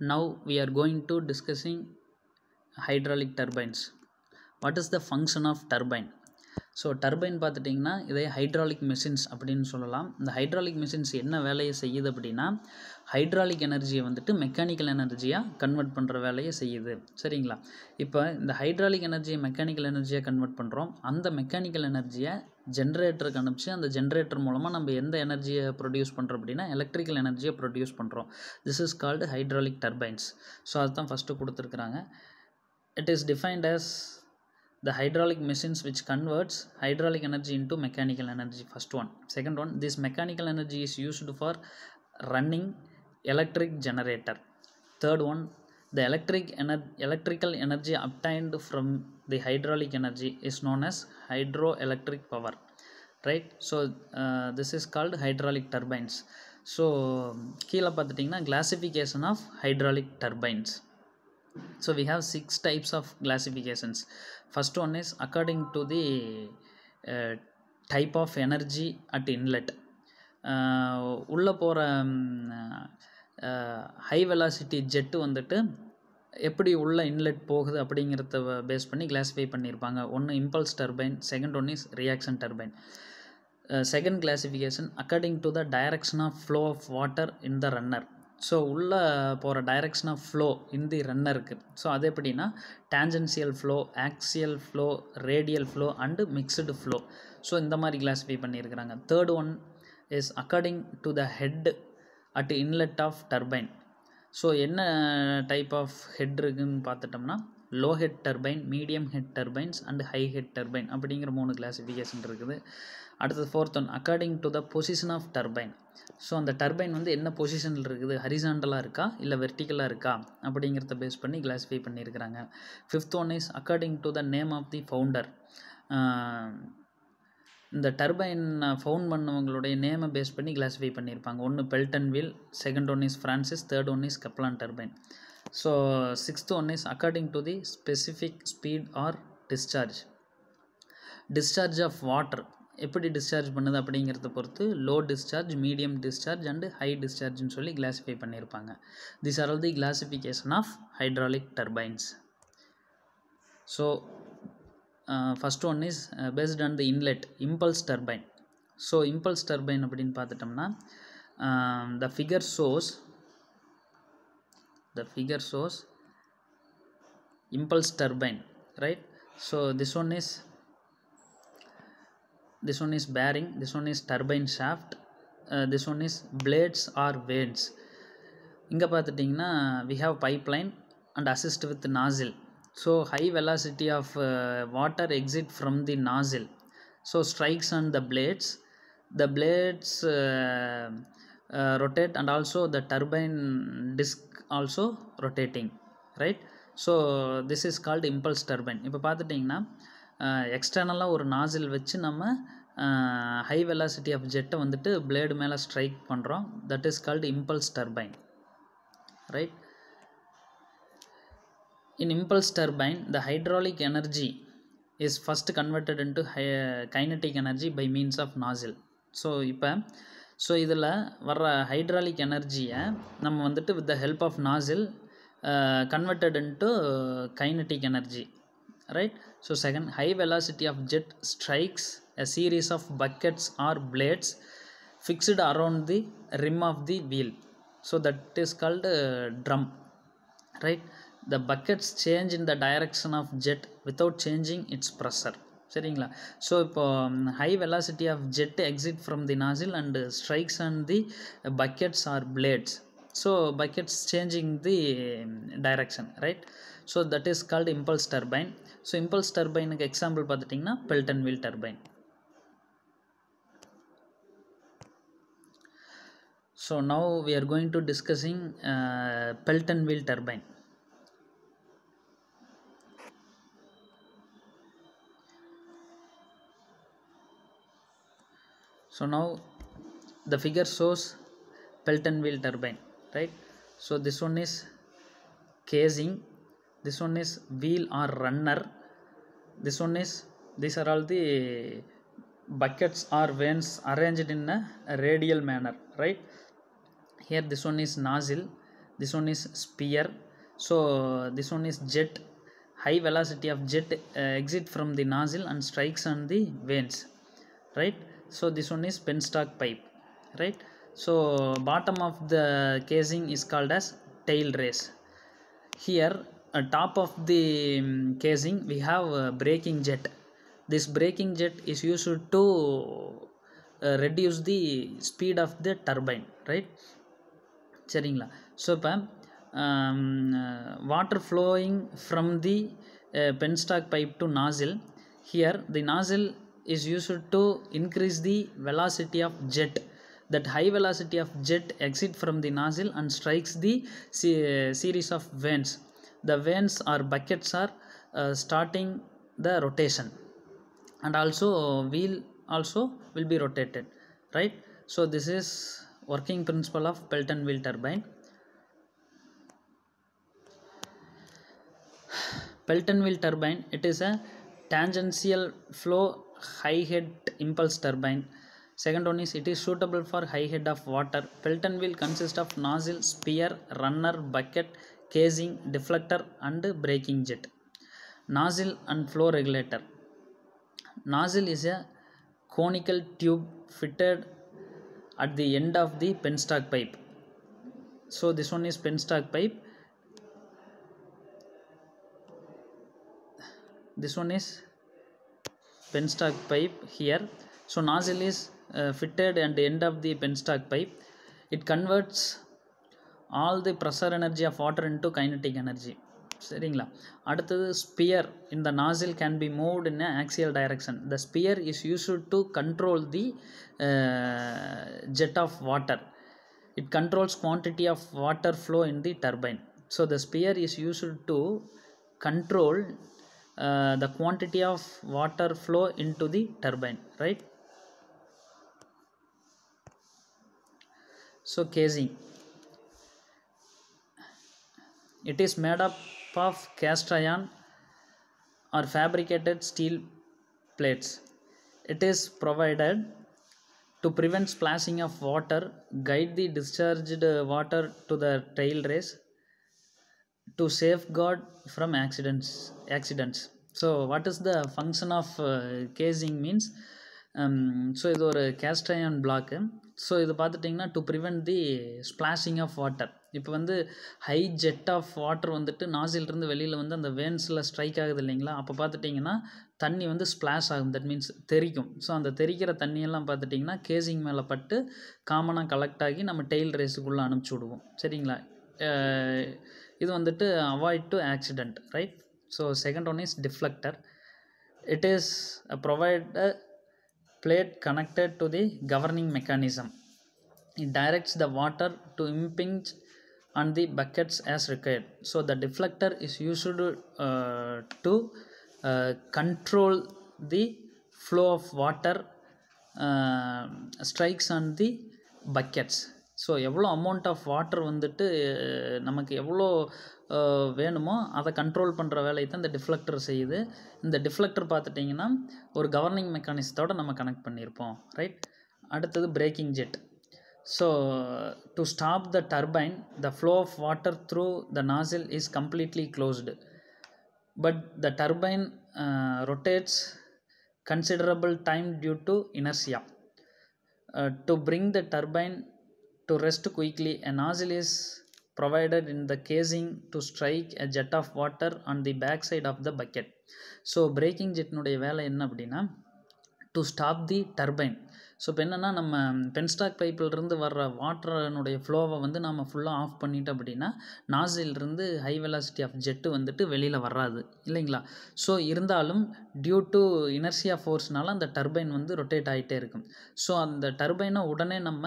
now we are going to discussing hydraulic turbines what is the function of turbine so turbine பார்த்துட்டிங்கன்னா இதே hydraulic machines அப்படின்னு சொல்லலாம் இந்த hydraulic machines என்ன வேலையை செய்யுது அப்படின்னா ஹைட்ராலிக் எனர்ஜியை வந்துட்டு மெக்கானிக்கல் எனர்ஜியாக கன்வெர்ட் பண்ணுற வேலையை செய்யுது சரிங்களா இப்போ இந்த ஹைட்ராலிக் எனர்ஜியை மெக்கானிக்கல் எனர்ஜியாக கன்வெர்ட் பண்ணுறோம் அந்த மெக்கானிக்கல் எனர்ஜியை ஜென்ரேட்டருக்கு அனுப்பிச்சு அந்த ஜென்ரேட்டர் மூலமாக நம்ம எந்த எனர்ஜியை ப்ரொடியூஸ் பண்ணுறோம் அப்படின்னா எலக்ட்ரிக்கல் எனர்ஜியை ப்ரொடியூஸ் பண்ணுறோம் this is called hydraulic turbines so அதுதான் ஃபஸ்ட்டு கொடுத்துருக்குறாங்க it is defined as the hydraulic machines which converts hydraulic energy into mechanical energy first one second one this mechanical energy is used for running electric generator third one the electric ener electrical energy obtained from the hydraulic energy is known as hydroelectric power so so uh, this is called hydraulic turbines so கீழே பார்த்துட்டிங்கன்னா classification of hydraulic turbines. so we have six types of classifications first one is according to the uh, type of energy at inlet உள்ளே போகிற high velocity jet வந்துட்டு எப்படி உள்ள inlet போகுது அப்படிங்கிறத base பண்ணி கிளாஸிஃபை பண்ணியிருப்பாங்க ஒன்று impulse turbine second one is reaction turbine second classification according to the direction of flow of water in the runner so உள்ளே போகிற டைரக்ஷன் ஃப்ளோ இன் தி இருக்குது ஸோ அது எப்படின்னா tangential flow axial flow radial flow and mixed flow so இந்த மாதிரி classify பண்ணியிருக்கிறாங்க third one is according to the head at inlet of turbine so என்ன type of head இருக்குதுன்னு பார்த்துட்டோம்னா low head turbine medium head turbines and high head turbine அப்படிங்கிற மூணு classification இருக்குது அடுத்தது fourth one according to the position of turbine so அந்த turbine வந்து என்ன பொசிஷனில் இருக்குது ஹரிசாண்டலாக இருக்கா இல்லை வெர்டிக்கலாக இருக்கா அப்படிங்கிறத பேஸ் பண்ணி கிளாஸிஃபை பண்ணியிருக்கிறாங்க fifth one is according to the name of the founder இந்த டர்பைன் ஃபவுண்ட் பண்ணவங்களுடைய நேமை பேஸ் பண்ணி கிளாஸிஃபை பண்ணியிருப்பாங்க ஒன்று Pelton wheel second one is Francis third one is Kaplan turbine so sixth one is according to the specific speed or discharge discharge of water எப்படி discharge பண்ணுது அப்படிங்கிறத பொறுத்து low discharge medium discharge and high டிஸ்சார்ஜ்னு சொல்லி classify பண்ணியிருப்பாங்க this are all the classification of hydraulic turbines so first one is based on the inlet impulse turbine so impulse turbine அப்படின்னு பார்த்துட்டோம்னா the figure shows the figure shows impulse turbine right so this one is this one is bearing this one is turbine shaft uh, this one is blades or weights இங்கே பார்த்துட்டிங்கன்னா we have pipeline and assist with nozzle so high velocity of water exit from the nozzle so strikes and the the blades uh, uh, rotate and also the turbine disc also rotating right so this is called impulse turbine இப்போ பார்த்துட்டிங்கன்னா எக்ஸ்டர்னலாக ஒரு நாசில் வச்சு நம்ம high velocity of ஜெட்டை வந்துட்டு blade மேலே strike பண்ணுறோம் that is called impulse turbine right in impulse turbine the hydraulic energy is first converted into high kinetic energy by means of nozzle so இப்போ so இதில் வர்ற ஹைட்ராலிக் எனர்ஜியை நம்ம வந்துட்டு with the help of nozzle converted into kinetic energy right So second, high velocity of jet strikes a series of buckets or blades fixed around the rim of the wheel. So that is called uh, drum, right? The buckets change in the direction of jet without changing its pressure. So um, high velocity of jet of from the nozzle and nozzle strikes on the the buckets or so buckets changing the um, direction right so that is called impulse turbine so impulse turbine example pathutinga pelton wheel turbine so now we are going to discussing uh, pelton wheel turbine so now the figure shows pelton wheel turbine right so this one is casing this one is wheel or runner this one is these are all the buckets or vanes arranged in a radial manner right here this one is nozzle this one is spear so this one is jet high velocity of jet uh, exit from the nozzle and strikes on the vanes right so this one is penstock pipe right so bottom of the casing is called as tail race. Here uh, top of the um, casing we have a braking jet. This braking jet is used to uh, reduce the speed of the turbine, right? சரிங்களா so இப்போ water flowing from the penstock pipe to nozzle here the nozzle is used to increase the velocity of jet that high velocity of jet exit from the nozzle and strikes the series of vanes. The vanes or buckets are uh, starting the rotation and also wheel also will be rotated right so this is working principle of pelton wheel turbine pelton wheel turbine it is a tangential flow high head impulse turbine Second one is it is suitable for high head of water. Pelton will consist of nozzle, spear, runner, bucket, casing, deflector and braking jet. Nozzle and flow regulator. Nozzle is a conical tube fitted at the end of the penstock pipe. So this one is penstock pipe. This one is penstock pipe here so nozzle is uh, fitted at the end of the penstock pipe. It converts all the pressure energy of water into kinetic energy. சரிங்களா அடுத்தது spear இந்த nozzle can be moved in axial direction the spear is used to control the jet of water it controls quantity of water flow in the turbine so the spear is used to control the quantity of water flow into the turbine right so casing, it is made up of cast iron or fabricated steel plates it is provided to prevent splashing of water guide the discharged water to the trail race to safeguard from accidents accidents so what is the function of uh, casing means um, so it is a cast iron block ஸோ இது பார்த்துட்டிங்கன்னா to prevent the splashing of water இப்போ வந்து high jet of water வந்துட்டு நாசிலிருந்து வெளியில் வந்து அந்த வேன்ஸில் strike ஆகுது இல்லைங்களா அப்போ பார்த்துட்டிங்கன்னா தண்ணி வந்து ஸ்ப்ளாஷ் ஆகும் தட் மீன்ஸ் தெரிக்கும் ஸோ அந்த தெரிக்கிற தண்ணியெல்லாம் பார்த்துட்டிங்கன்னா கேசிங் மேலே பட்டு காமனாக கலெக்ட் ஆகி நம்ம டெய்ல் ரேஸுக்குள்ளே அனுப்பிச்சி விடுவோம் சரிங்களா இது வந்துட்டு avoid to accident right so second one is deflector it is provide plate connected to the governing mechanism. It directs the water to impinge on the buckets as required. So the deflector is used uh, to uh, control the flow of water uh, strikes on the buckets so எவ்வளோ amount of water வந்துட்டு நமக்கு எவ்வளோ வேணுமோ அதை control பண்ணுற வேலையை தான் இந்த டிஃப்ளெக்டர் செய்யுது இந்த டிஃப்ளெக்டர் பார்த்துட்டிங்கன்னா ஒரு கவர்னிங் மெக்கானிசத்தோடு நம்ம கனெக்ட் பண்ணியிருப்போம் ரைட் அடுத்தது braking jet so to stop the turbine the flow of water through the nozzle is completely closed but the turbine rotates considerable time due to inertia to bring the turbine to rest quickly, a nozzle is provided in the casing to strike a jet of water on the backside of the bucket. So, breaking jet வேலை என்ன அப்படின்னா to stop the turbine so இப்போ என்னென்னா நம்ம penstock பைப்பிலிருந்து வர்ற வாட்டரனுடைய ஃப்ளோவை வந்து நம்ம ஃபுல்லாக ஆஃப் பண்ணிட்டோம் அப்படின்னா நாசிலிருந்து ஹை வெலாசிட்டி ஆஃப் ஜெட்டு வந்துட்டு வெளியில் வராது இல்லைங்களா ஸோ இருந்தாலும் டியூ டு இனர்சியா ஃபோர்ஸ்னால அந்த டர்பைன் வந்து ரொட்டேட் ஆகிட்டே இருக்கும் ஸோ அந்த டர்பைனை உடனே நம்ம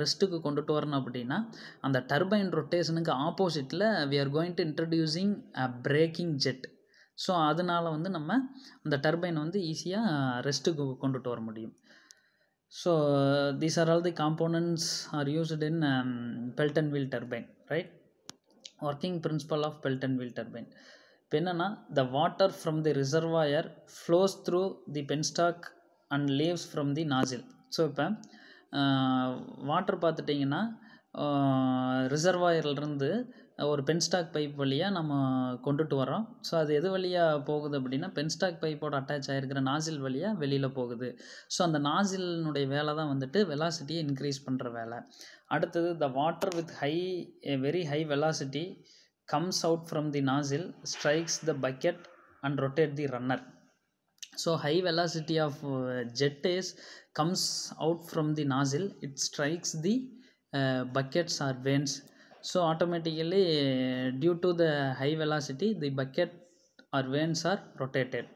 ரெஸ்ட்டுக்கு கொண்டுட்டு வரணும் அப்படின்னா அந்த டர்பைன் ரொட்டேஷனுக்கு ஆப்போசிட்டில் we are going to introducing a braking jet so அதனால் வந்து நம்ம அந்த டர்பைன் வந்து ஈஸியாக ரெஸ்ட்டுக்கு கொண்டுட்டு வர முடியும் So uh, these are all the components are used in um, Pelton wheel turbine, right? Working principle of Pelton wheel turbine. Pinana, the water from the reservoir flows through the penstock and leaves from the nozzle. So uh, water path ரிசர்வாயர்லேருந்து ஒரு penstock pipe வழியாக நம்ம கொண்டுட்டு வரோம் so அது எது வழியாக போகுது அப்படின்னா பென்ஸ்டாக் பைப்போட அட்டாச் ஆகிருக்கிற நாசில் வழியாக வெளியில் போகுது ஸோ அந்த நாசிலினுடைய வேலை தான் வந்துட்டு வெலாசிட்டியை இன்க்ரீஸ் பண்ணுற வேலை அடுத்தது the water with high very high velocity comes out from the nozzle strikes the bucket and rotate the runner so high velocity of jet is comes out from the nozzle it strikes the buckets or vanes so automatically due to the high velocity the bucket or vanes are rotated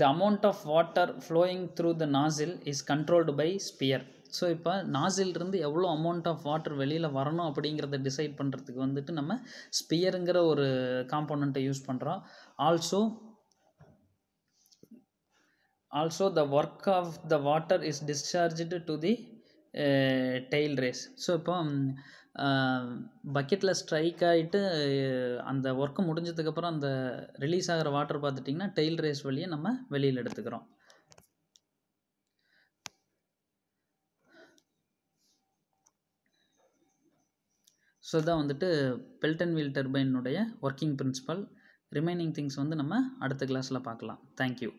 the amount of water flowing through the nozzle is controlled by sphere so இப்போ நாசிலிருந்து எவ்வளோ amount of water வெளியில் வரணும் அப்படிங்கிறத decide பண்ணுறதுக்கு வந்துட்டு நம்ம ஸ்பியருங்கிற ஒரு காம்போனண்ட்டை யூஸ் பண்ணுறோம் also also the work of the water is discharged to the tail race so இப்போ பக்கெட்டில் ஸ்ட்ரைக் ஆகிட்டு அந்த ஒர்க்கு முடிஞ்சதுக்கப்புறம் அந்த ரிலீஸ் ஆகிற வாட்டர் பார்த்துட்டிங்கன்னா டெய்ல் ரேஸ் வழியை நம்ம வெளியில் எடுத்துக்கிறோம் ஸோ இதான் வந்துட்டு பெல்டன் வீல் டர்பைனுடைய ஒர்க்கிங் பிரின்சிபல் ரிமைனிங் திங்ஸ் வந்து நம்ம அடுத்த கிளாஸில் பார்க்கலாம் தேங்க்யூ